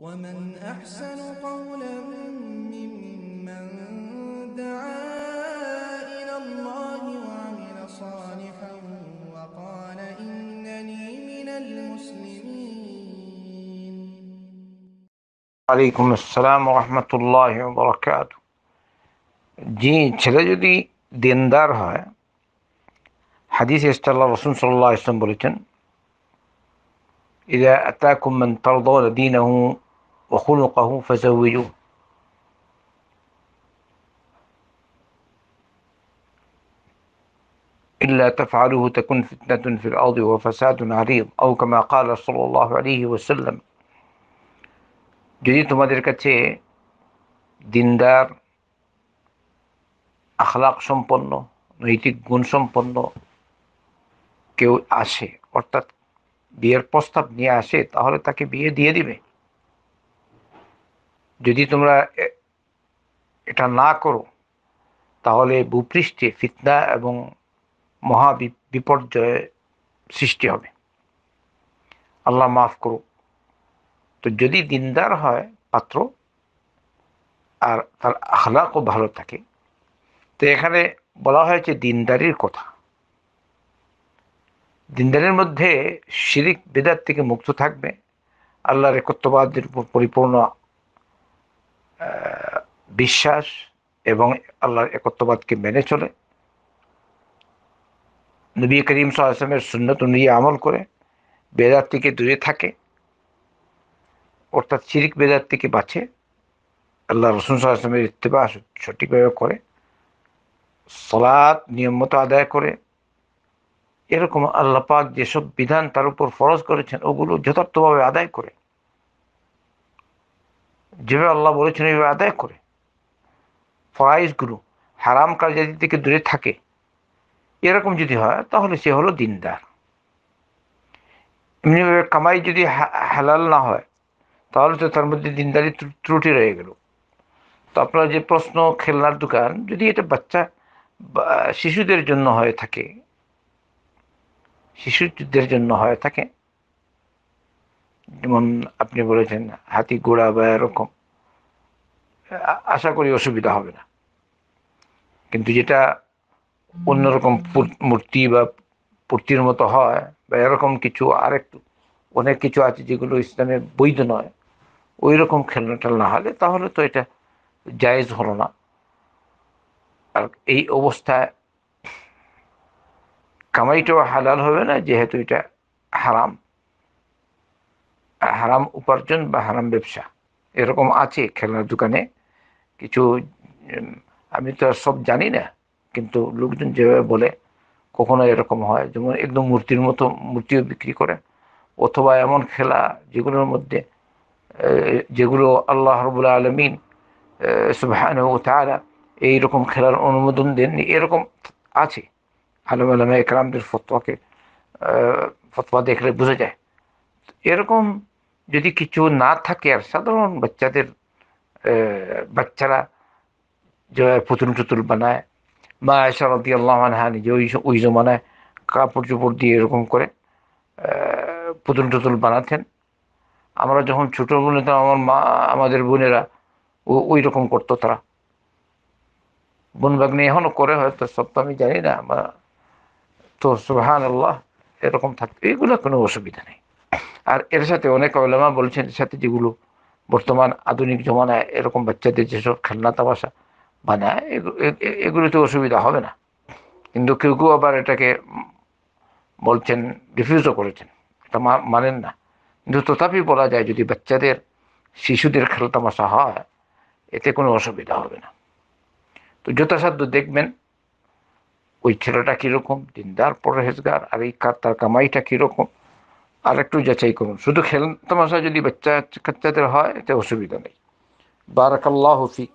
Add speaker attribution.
Speaker 1: ومن أحسن قولا ممن دعا إلى الله وعمل صالحا وقال إنني من المسلمين عليكم السلام ورحمة الله وبركاته জি ছেলে যদি حديث يستر الرسول صلى الله عليه وسلم بلتن إذا أتاكم من ترضون دينه وخلقه فزوجوه إلا تفعله تكن فتنة في الأرض وفساد عريض أو كما قال صلى الله عليه وسلم যদি তোমাদের কাছে দিনদার আখলাক সম্পন্ন নৈতিক গুণ সম্পন্ন কেউ আসে অর্থাৎ বিয়ের প্রস্তাব নিয়ে আসে তাহলে তাকে বিয়ে দিয়ে দিবে যদি তোমরা এটা না করো তাহলে ভূপৃষ্ঠে ফিতনা এবং মহা বিপর্যয় সৃষ্টি হবে আল্লাহ মাফ করুক তো যদি দিনদার হয় পাত্র আর তার আখলাকও ভালো থাকে তো এখানে বলা হয়েছে দিনদারির কথা দিনদারির মধ্যে শিরিক বেদার থেকে মুক্ত থাকবে আল্লাহর একত্ববাদের উপর পরিপূর্ণ বিশ্বাস এবং আল্লাহর একত্ববাদকে মেনে চলে নবী করিম সাল্লামের সুন্নত নিয়ে আমল করে বেদার থেকে দূরে থাকে অর্থাৎ শিরিক বেদার থেকে বাঁচে আল্লাহ রসুল সাল্লামের ইত্তেবা সঠিকভাবে করে নিয়ম মতো আদায় করে এরকম আল্লাপাক যেসব বিধান তার উপর ফরজ করেছেন ওগুলো যথার্থভাবে আদায় করে যেভাবে আল্লাহ বলেছেন ওইভাবে আদায় করে ফরাইজগুলো হারাম কার্যাদি থেকে দূরে থাকে এরকম যদি হয় তাহলে সে হলো দিনদার এমনিভাবে কামাই যদি হালাল না হয় তাহলে তো তার মধ্যে দিনদারি ত্রুটি রয়ে গেল তো আপনার যে প্রশ্ন খেলনার দোকান যদি এটা বাচ্চা শিশুদের জন্য হয়ে থাকে শিশুদের জন্য হয়ে থাকে যেমন আপনি বলেছেন হাতি ঘোড়া বা এরকম আশা করি অসুবিধা হবে না কিন্তু যেটা অন্যরকম মূর্তি বা পূর্তির মতো হয় বা এরকম কিছু আর একটু অনেক কিছু আছে যেগুলো ইসলামে বৈধ নয় ওই রকম খেলনা টেলনা হলে তাহলে তো এটা জায়েজ হলো না আর এই অবস্থায় কামাইটাও হালাল হবে না যেহেতু এটা হারাম হারাম উপার্জন বা হারাম ব্যবসা এরকম আছে খেলনার দোকানে কিছু আমি তো সব জানি না কিন্তু লোকজন যেভাবে বলে কখনো এরকম হয় যেমন একদম মূর্তির মতো মূর্তিও বিক্রি করে অথবা এমন খেলা যেগুলোর মধ্যে যেগুলো আল্লাহ রবুল্লা আলমিন সুবাহান ও তারা এইরকম খেলার অনুমোদন দেননি এরকম আছে আলম আলম একরামদের ফতোয়াকে ফতোয়া দেখলে বোঝা যায় এরকম যদি কিছু না থাকে আর সাধারণ বাচ্চাদের বাচ্চারা পুতুল টুতুল বানায় মা আয়সা দিয়ে আল্লাহ আনহা নিজে ওই ওই জমানায় কাপড় চোপড় দিয়ে এরকম করে পুতুল টুতুল বানাতেন আমরা যখন ছোটো বোনে তো আমার মা আমাদের বোনেরা ও ওই রকম করতো তারা বোন বাগনি এখনও করে হয়তো সব তো আমি জানি না আমার তো সুহান আল্লাহ এরকম থাকতো এগুলো কোনো অসুবিধা নেই আর এর সাথে অনেক অলামা বলছেন এর সাথে যেগুলো বর্তমান আধুনিক জমানায় এরকম বাচ্চাদের যেসব খেলনা তামাশা বানায় মানে এগুলোতে অসুবিধা হবে না কিন্তু কেউ কেউ আবার এটাকে বলছেন রিফিউজও করেছেন এটা মানেন না কিন্তু তথাপি বলা যায় যদি বাচ্চাদের শিশুদের তামাশা হয় এতে কোনো অসুবিধা হবে না তো যথাসাধ্য দেখবেন ওই ছেলেটা কীরকম দিনদার পরহেজগার আর এই তার কামাইটা কীরকম আর একটু যাচাই করুন শুধু খেল তামাশা যদি বাচ্চা কাচ্চাদের হয় এতে অসুবিধা নেই বারাকাল্লাহ ফিক